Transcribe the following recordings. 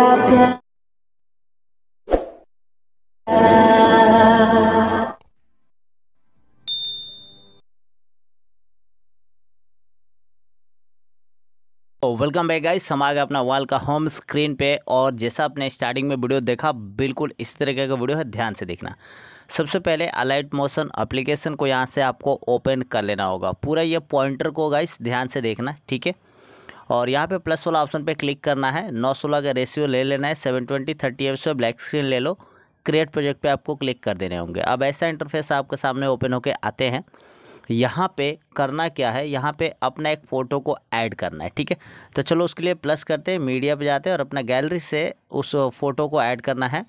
प्यार welcome back guys हम आ गए अपना वॉल का होम स्क्रीन पे और जैसा आपने स्टार्टिंग में वीडियो देखा बिल्कुल इस तरीके का वीडियो है ध्यान से देखना सबसे पहले अलाइट मोशन एप्लीकेशन को यहाँ से आपको ओपन कर लेना होगा पूरा ये पॉइंटर को गाइस ध्यान से देखना ठीक है और यहाँ पे प्लस वाला ऑप्शन पे क्लिक करना है नौ सोलह का रेशियो ले लेना है सेवन ट्वेंटी थर्टी एफ से ब्लैक स्क्रीन ले लो क्रिएट प्रोजेक्ट पे आपको क्लिक कर देने होंगे अब ऐसा इंटरफेस आपके सामने ओपन होके आते हैं यहाँ पे करना क्या है यहाँ पे अपना एक फ़ोटो को ऐड करना है ठीक है तो चलो उसके लिए प्लस करते हैं मीडिया पर जाते हैं और अपना गैलरी से उस फ़ोटो को ऐड करना है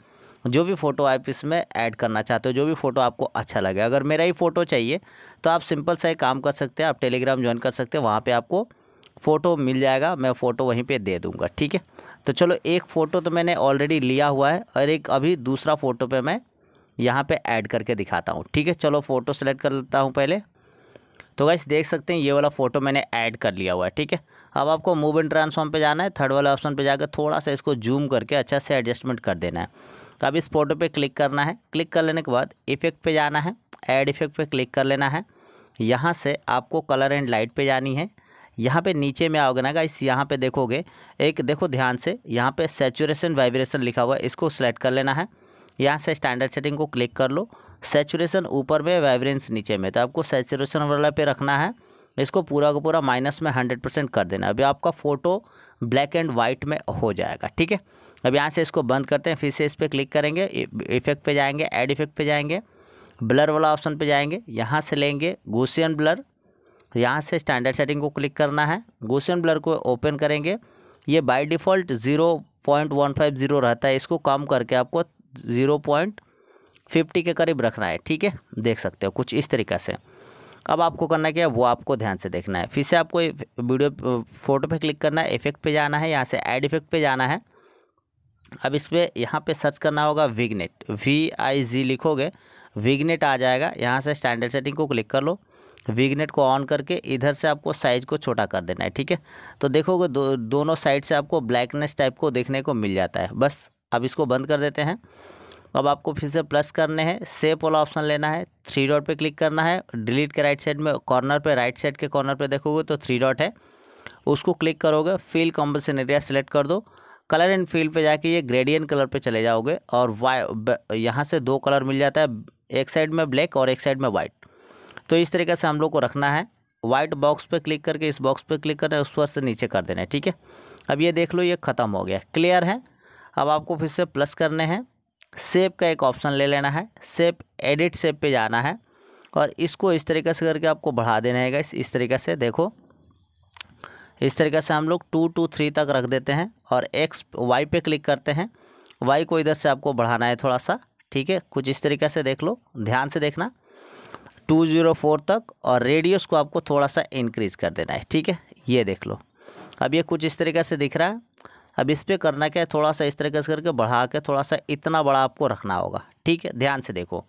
जो भी फ़ोटो आप इसमें ऐड करना चाहते हो जो भी फ़ोटो आपको अच्छा लगे अगर मेरा ही फ़ोटो चाहिए तो आप सिंपल सा एक काम कर सकते हैं आप टेलीग्राम ज्वाइन कर सकते हैं वहाँ पर आपको फ़ोटो मिल जाएगा मैं फ़ोटो वहीं पे दे दूंगा ठीक है तो चलो एक फ़ोटो तो मैंने ऑलरेडी लिया हुआ है और एक अभी दूसरा फ़ोटो पे मैं यहाँ पे ऐड करके दिखाता हूँ ठीक है चलो फ़ोटो सेलेक्ट कर लेता हूँ पहले तो वैसे देख सकते हैं ये वाला फ़ोटो मैंने ऐड कर लिया हुआ है ठीक है अब आपको मूव एंड ट्रांसफॉर्म पर जाना है थर्ड वाले ऑप्शन पर जाकर थोड़ा सा इसको जूम करके अच्छा से एडजस्टमेंट कर देना है तो अब इस फ़ोटो पर क्लिक करना है क्लिक कर लेने के बाद इफ़ेक्ट पर जाना है ऐड इफ़ेक्ट पर क्लिक कर लेना है यहाँ से आपको कलर एंड लाइट पर जानी है यहाँ पे नीचे में आओगे ना गाइस यहाँ पे देखोगे एक देखो ध्यान से यहाँ पे सेचुरेशन वाइब्रेशन लिखा हुआ है इसको सेलेक्ट कर लेना है यहाँ से स्टैंडर्ड सेटिंग को क्लिक कर लो सेचुरेशन ऊपर में वाइब्रेंस नीचे में तो आपको सेचुरेशन वाला पे रखना है इसको पूरा का पूरा माइनस में हंड्रेड परसेंट कर देना अभी आपका फ़ोटो ब्लैक एंड वाइट में हो जाएगा ठीक है अब यहाँ से इसको बंद करते हैं फिर से इस पर क्लिक करेंगे इफेक्ट पर जाएंगे एड इफेक्ट पे जाएंगे ब्लर वाला ऑप्शन पे जाएंगे यहाँ से लेंगे गोसियन ब्लर तो यहाँ से स्टैंडर्ड सेटिंग को क्लिक करना है गोशन ब्लर को ओपन करेंगे ये by default zero point one five zero रहता है इसको कम करके आपको ज़ीरो पॉइंट फिफ्टी के करीब रखना है ठीक है देख सकते हो कुछ इस तरीके से अब आपको करना क्या है वो आपको ध्यान से देखना है फिर से आपको वीडियो फोटो पर क्लिक करना है इफेक्ट पर जाना है यहाँ से एड इफेक्ट पर जाना है अब इस पर यहाँ पर सर्च करना होगा विगनेट वी आई जी लिखोगे विगनेट आ जाएगा यहाँ से स्टैंडर्ड सेटिंग को क्लिक कर लो विगनेट को ऑन करके इधर से आपको साइज को छोटा कर देना है ठीक है तो देखोगे दो, दोनों साइड से आपको ब्लैकनेस टाइप को देखने को मिल जाता है बस अब इसको बंद कर देते हैं अब आपको फिर से प्लस करने हैं सेप वाला ऑप्शन लेना है थ्री डॉट पे क्लिक करना है डिलीट के राइट साइड में कॉर्नर पे राइट साइड के कॉर्नर पे देखोगे तो थ्री डॉट है उसको क्लिक करोगे फील कॉम्बोसन एरिया सेलेक्ट कर दो कलर एंड फील्ड पे जाके ये ग्रेडियन कलर पे चले जाओगे और वाई यहाँ से दो कलर मिल जाता है एक साइड में ब्लैक और एक साइड में वाइट तो इस तरीके से हम लोग को रखना है वाइट बॉक्स पे क्लिक करके इस बॉक्स पे क्लिक करना है उस पर से नीचे कर देना है ठीक है अब ये देख लो ये ख़त्म हो गया क्लियर है अब आपको फिर से प्लस करने हैं सेप का एक ऑप्शन ले लेना है सेप एडिट सेप पे जाना है और इसको इस तरीके से करके आपको बढ़ा देना है इस, इस तरीके से देखो इस तरीके से हम लोग टू टू थ्री तक रख देते हैं और एक्स वाई पे क्लिक करते हैं वाई को इधर से आपको बढ़ाना है थोड़ा सा ठीक है कुछ इस तरीके से देख लो ध्यान से देखना टू ज़ीरो फोर तक और रेडियस को आपको थोड़ा सा इंक्रीज़ कर देना है ठीक है ये देख लो अब ये कुछ इस तरीके से दिख रहा है अब इस पर करना क्या है थोड़ा सा इस तरीके से करके बढ़ा के थोड़ा सा इतना बड़ा आपको रखना होगा ठीक है ध्यान से देखो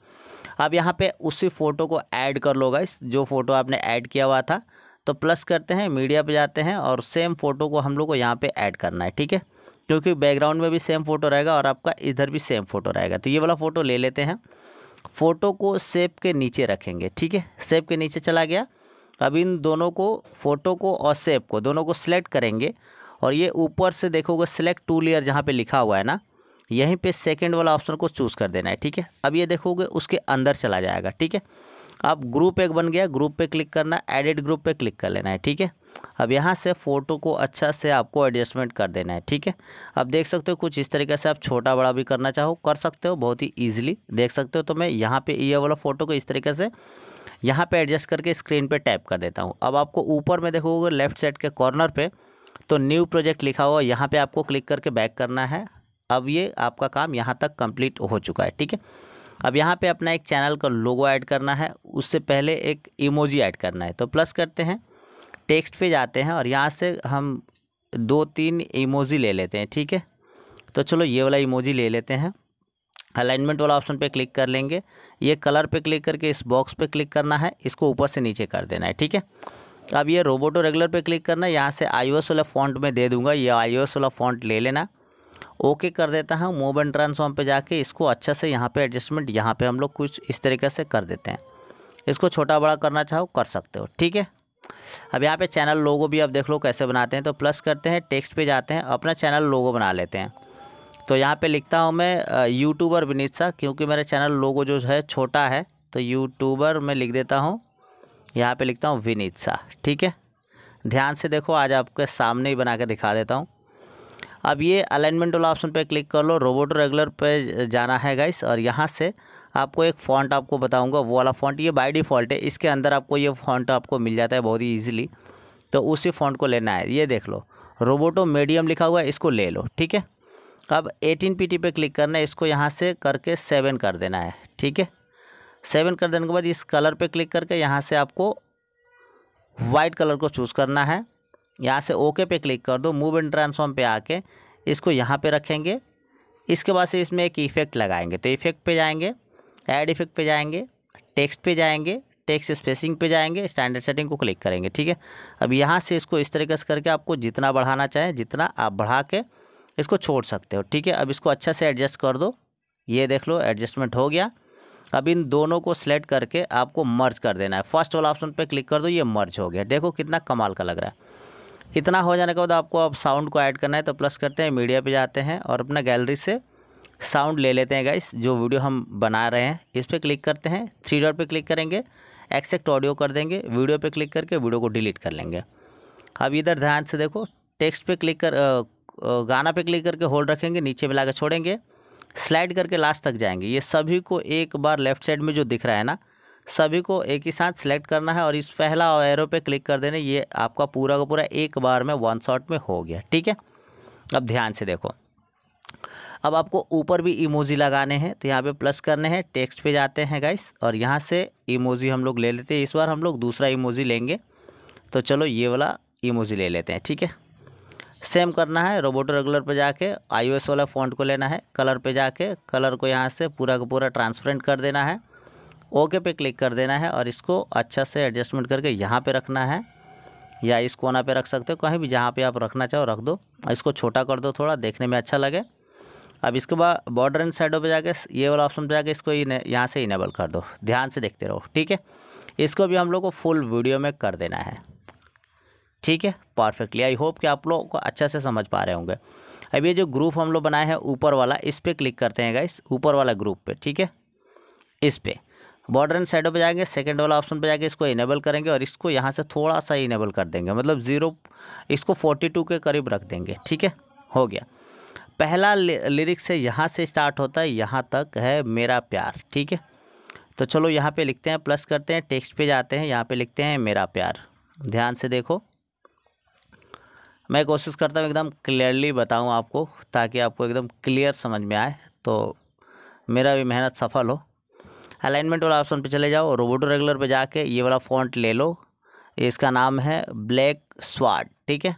अब यहाँ पे उसी फ़ोटो को ऐड कर लो गाइस जो फ़ोटो आपने ऐड किया हुआ था तो प्लस करते हैं मीडिया पे जाते हैं और सेम फ़ोटो को हम लोग को यहाँ पे ऐड करना है ठीक है क्योंकि बैकग्राउंड में भी सेम फ़ोटो रहेगा और आपका इधर भी सेम फ़ोटो रहेगा तो ये वाला फ़ोटो ले लेते हैं फ़ोटो को सेब के नीचे रखेंगे ठीक है सेब के नीचे चला गया अब इन दोनों को फ़ोटो को और सेब को दोनों को सिलेक्ट करेंगे और ये ऊपर से देखोगे सिलेक्ट टू लेयर जहाँ पे लिखा हुआ है ना यहीं पे सेकंड वाला ऑप्शन को चूज़ कर देना है ठीक है अब ये देखोगे उसके अंदर चला जाएगा ठीक है अब ग्रुप एक बन गया ग्रुप पे क्लिक करना एडिट ग्रुप पे क्लिक कर लेना है ठीक है अब यहाँ से फ़ोटो को अच्छा से आपको एडजस्टमेंट कर देना है ठीक है अब देख सकते हो कुछ इस तरीके से आप छोटा बड़ा भी करना चाहो कर सकते हो बहुत ही ईजिली देख सकते हो तो मैं यहाँ पर ये वाला फ़ोटो को इस तरीके से यहाँ पर एडजस्ट करके स्क्रीन पर टैप कर देता हूँ अब आपको ऊपर में देखोगे लेफ्ट साइड के कॉर्नर पर तो न्यू प्रोजेक्ट लिखा हुआ यहाँ पे आपको क्लिक करके बैक करना है अब ये आपका काम यहाँ तक कंप्लीट हो चुका है ठीक है अब यहाँ पे अपना एक चैनल का लोगो ऐड करना है उससे पहले एक इमोजी ऐड करना है तो प्लस करते हैं टेक्स्ट पे जाते हैं और यहाँ से हम दो तीन इमोजी ले लेते हैं ठीक है तो चलो ये वाला इमोजी ले लेते हैं अलाइनमेंट वाला ऑप्शन पे क्लिक कर लेंगे ये कलर पे क्लिक करके इस बॉक्स पे क्लिक करना है इसको ऊपर से नीचे कर देना है ठीक है अब ये रोबोटो रेगुलर पे क्लिक करना है यहाँ से आई वाला फॉन्ट में दे दूंगा ये आई वाला फॉन्ट ले लेना ओके कर देता हूँ मूव एंड ट्रांसफॉर्म पे जाके इसको अच्छा से यहाँ पे एडजस्टमेंट यहाँ पे हम लोग कुछ इस तरीके से कर देते हैं इसको छोटा बड़ा करना चाहो कर सकते हो ठीक है अब यहाँ पे चैनल लोगो भी अब देख लो कैसे बनाते हैं तो प्लस करते हैं टेक्स्ट पे जाते हैं अपना चैनल लोगो बना लेते हैं तो यहाँ पे लिखता हूँ मैं यूट्यूबर विनीत सा क्योंकि मेरा चैनल लोगो जो है छोटा है तो यूट्यूबर मैं लिख देता हूँ यहाँ पे लिखता हूँ विनीत सा ठीक है ध्यान से देखो आज आपके सामने ही बना के दिखा देता हूँ अब ये अलाइनमेंट वाला ऑप्शन पे क्लिक कर लो रोबोट रेगुलर पे जाना है गाइस और यहाँ से आपको एक फ़ॉन्ट आपको बताऊंगा वो वाला फ़ॉन्ट ये बाय डिफ़ॉल्ट है इसके अंदर आपको ये फ़ॉन्ट आपको मिल जाता है बहुत ही ईजिली तो उसी फ़ॉन्ट को लेना है ये देख लो रोबोटो मीडियम लिखा हुआ है इसको ले लो ठीक है अब एटीन पी पे क्लिक करना है इसको यहाँ से करके सेवन कर देना है ठीक है सेवन कर देने के बाद इस कलर पर क्लिक करके यहाँ से आपको वाइट कलर को चूज़ करना है यहाँ से ओके पे क्लिक कर दो मूव एंड ट्रांसफॉर्म पे आके इसको यहाँ पे रखेंगे इसके बाद से इसमें एक इफ़ेक्ट लगाएंगे तो इफ़ेक्ट पे जाएंगे ऐड इफ़ेक्ट पे जाएंगे टेक्स्ट पे जाएंगे टेक्स्ट स्पेसिंग पे जाएंगे स्टैंडर्ड सेटिंग को क्लिक करेंगे ठीक है अब यहाँ से इसको इस तरीके से करके आपको जितना बढ़ाना चाहें जितना आप बढ़ा के इसको छोड़ सकते हो ठीक है अब इसको अच्छा से एडजस्ट कर दो ये देख लो एडजस्टमेंट हो गया अब इन दोनों को सिलेक्ट करके आपको मर्ज कर देना है फर्स्ट वाला ऑप्शन पे क्लिक कर दो ये मर्ज हो गया देखो कितना कमाल का लग रहा है इतना हो जाने के बाद आपको अब साउंड को ऐड करना है तो प्लस करते हैं मीडिया पे जाते हैं और अपना गैलरी से साउंड ले लेते हैं गाइस जो वीडियो हम बना रहे हैं इस पर क्लिक करते हैं थ्री डॉट पर क्लिक करेंगे एक्सेक्ट ऑडियो कर देंगे वीडियो पर क्लिक करके वीडियो को डिलीट कर लेंगे अब इधर ध्यान से देखो टेक्स्ट पर क्लिक कर गाना पे क्लिक करके होल्ड रखेंगे नीचे में ला छोड़ेंगे स्लाइड करके लास्ट तक जाएंगे ये सभी को एक बार लेफ्ट साइड में जो दिख रहा है ना सभी को एक ही साथ सेलेक्ट करना है और इस पहला एरो पे क्लिक कर देना ये आपका पूरा का पूरा एक बार में वन शॉट में हो गया ठीक है अब ध्यान से देखो अब आपको ऊपर भी इमोजी लगाने हैं तो यहाँ पे प्लस करने हैं टेक्स्ट पे जाते हैं गाइस और यहाँ से इमोजी हम लोग ले लेते हैं इस बार हम लोग दूसरा इमोजी लेंगे तो चलो ये वाला इमोजी ले लेते हैं ठीक है सेम करना है रोबोटो रेगुलर पे जाके आईओएस वाला फ़ॉन्ट को लेना है कलर पे जाके कलर को यहाँ से पूरा का पूरा ट्रांसपेरेंट कर देना है ओके पे क्लिक कर देना है और इसको अच्छा से एडजस्टमेंट करके यहाँ पे रखना है या इस कोना पे रख सकते हो कहीं भी जहाँ पे आप रखना चाहो रख दो इसको छोटा कर दो थोड़ा देखने में अच्छा लगे अब इसके बाद बॉर्डर एंड साइडों पर जाके ये वाला ऑप्शन पर जाके इसको यहाँ से इनेबल कर दो ध्यान से देखते रहो ठीक है इसको भी हम लोग को फुल वीडियो में कर देना है ठीक है परफेक्टली आई होप कि आप लोग को अच्छा से समझ पा रहे होंगे अब ये जो ग्रुप हम लोग बनाए हैं ऊपर वाला इस पर क्लिक करते हैं गाइस ऊपर वाला ग्रुप पे ठीक है इस पर बॉर्डर एंड शेडो पर जाएंगे सेकेंड वाला ऑप्शन पर जाके इसको इनेबल करेंगे और इसको यहाँ से थोड़ा सा इनेबल कर देंगे मतलब ज़ीरो इसको फोर्टी टू के करीब रख देंगे ठीक है हो गया पहला लिरिक्स है यहाँ से स्टार्ट होता है यहाँ तक है मेरा प्यार ठीक है तो चलो यहाँ पे लिखते हैं प्लस करते हैं टेक्स्ट पे जाते हैं यहाँ पे लिखते हैं मेरा प्यार ध्यान से देखो मैं कोशिश करता हूँ एकदम क्लियरली बताऊँ आपको ताकि आपको एकदम क्लियर समझ में आए तो मेरा भी मेहनत सफल हो अलाइनमेंट वाला ऑप्शन पे चले जाओ रोबोटो रेगुलर पे जाके ये वाला फॉन्ट ले लो इसका नाम है ब्लैक स्वाड ठीक है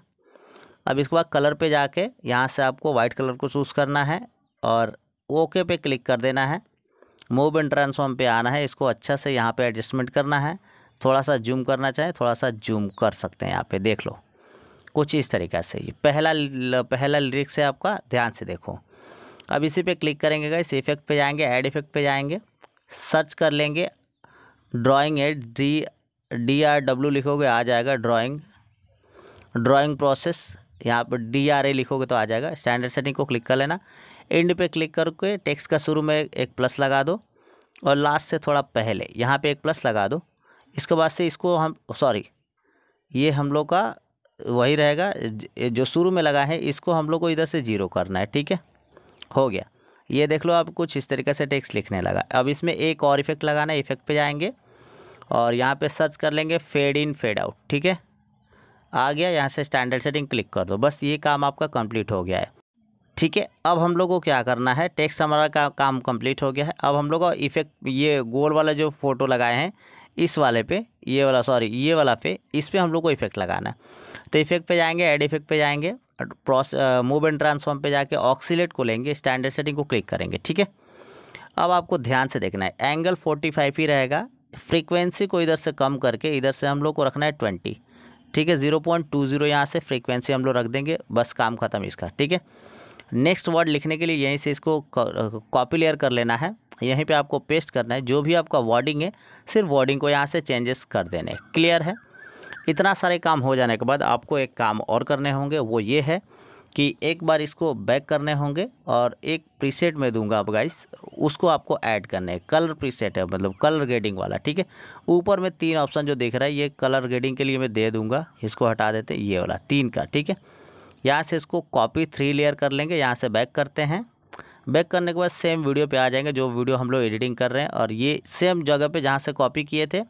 अब इसके बाद कलर पे जाके यहाँ से आपको वाइट कलर को चूज़ करना है और ओके पे क्लिक कर देना है मूव एंड ट्रांसफॉर्म पे आना है इसको अच्छा से यहाँ पे एडजस्टमेंट करना है थोड़ा सा जूम करना चाहे थोड़ा सा जूम कर सकते हैं यहाँ पे देख लो कुछ इस तरीक़े से ये पहला पहला लिरिक्स है आपका ध्यान से देखो अब इसी पे क्लिक करेंगे गाइस इफेक्ट पे जाएंगे ऐड इफेक्ट पे जाएंगे सर्च कर लेंगे ड्राइंग है डी डी आर डब्ल्यू लिखोगे आ जाएगा ड्राइंग ड्राइंग प्रोसेस यहाँ पर डी आर ए लिखोगे तो आ जाएगा स्टैंडर्ड सेटिंग को क्लिक कर लेना एंड पे क्लिक करके टेक्स्ट का शुरू में एक प्लस लगा दो और लास्ट से थोड़ा पहले यहाँ पे एक प्लस लगा दो इसके बाद से इसको हम सॉरी ये हम लोग का वही रहेगा जो शुरू में लगा है इसको हम लोग को इधर से जीरो करना है ठीक है हो गया ये देख लो आप कुछ इस तरीके से टेक्स्ट लिखने लगा अब इसमें एक और इफेक्ट लगाना है इफेक्ट पे जाएंगे और यहाँ पे सर्च कर लेंगे फेड इन फेड आउट ठीक है आ गया यहाँ से स्टैंडर्ड सेटिंग क्लिक कर दो बस ये काम आपका कंप्लीट हो गया है ठीक है अब हम लोग को क्या करना है टेक्स्ट हमारा का काम कम्प्लीट हो गया है अब हम लोग का इफेक्ट ये गोल वाला जो फ़ोटो लगाए हैं इस वाले पे ये वाला सॉरी ये वाला पे इस पर हम लोग को इफेक्ट लगाना है तो इफेक्ट पे जाएंगे एड इफेक्ट पे जाएंगे प्रोस मूव एंड ट्रांसफॉर्म पे जाके ऑक्सीलेट को लेंगे स्टैंडर्ड सेटिंग को क्लिक करेंगे ठीक है अब आपको ध्यान से देखना है एंगल फोर्टी फाइव ही रहेगा फ्रीक्वेंसी को इधर से कम करके इधर से हम लोग को रखना है ट्वेंटी ठीक है जीरो पॉइंट टू जीरो यहाँ से फ्रीक्वेंसी हम लोग रख देंगे बस काम खत्म इसका ठीक है नेक्स्ट वर्ड लिखने के लिए यहीं से इसको कॉपी लेयर कर लेना है यहीं पे आपको पेस्ट करना है जो भी आपका वर्डिंग है सिर्फ वर्डिंग को यहाँ से चेंजेस कर देने क्लियर है इतना सारे काम हो जाने के बाद आपको एक काम और करने होंगे वो ये है कि एक बार इसको बैक करने होंगे और एक प्रीसेट में दूंगा अब गाइस उसको आपको ऐड करने है कलर प्रीसेट है मतलब कलर ग्रेडिंग वाला ठीक है ऊपर में तीन ऑप्शन जो देख रहा है ये कलर ग्रेडिंग के लिए मैं दे दूंगा इसको हटा देते ये वाला तीन का ठीक है यहाँ से इसको कॉपी थ्री लेयर कर लेंगे यहाँ से बैक करते हैं बैक करने के बाद सेम वीडियो पर आ जाएंगे जो वीडियो हम लोग एडिटिंग कर रहे हैं और ये सेम जगह पर जहाँ से कॉपी किए थे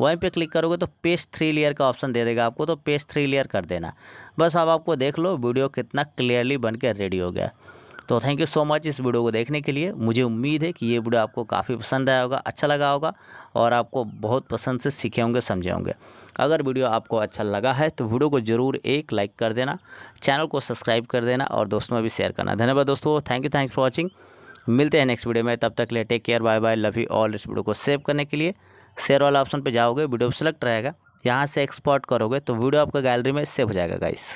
वहीं पे क्लिक करोगे तो पेज थ्री लेयर का ऑप्शन दे देगा आपको तो पेज थ्री लेयर कर देना बस अब आपको देख लो वीडियो कितना क्लियरली बन के रेडी हो गया तो थैंक यू सो मच इस वीडियो को देखने के लिए मुझे उम्मीद है कि ये वीडियो आपको काफ़ी पसंद आया होगा अच्छा लगा होगा और आपको बहुत पसंद से सीखे होंगे समझे होंगे अगर वीडियो आपको अच्छा लगा है तो वीडियो को ज़रूर एक लाइक कर देना चैनल को सब्सक्राइब कर देना और दोस्तों में भी शेयर करना धन्यवाद दोस्तों thank you thanks for watching मिलते हैं नेक्स्ट वीडियो में तब तक ले take care bye bye love you all इस वीडियो को सेव करने के लिए शेयर वाला ऑप्शन पे जाओगे वीडियो सेलेक्ट रहेगा यहाँ से एक्सपोर्ट करोगे तो वीडियो आपका गैलरी में सेव हो जाएगा गाइस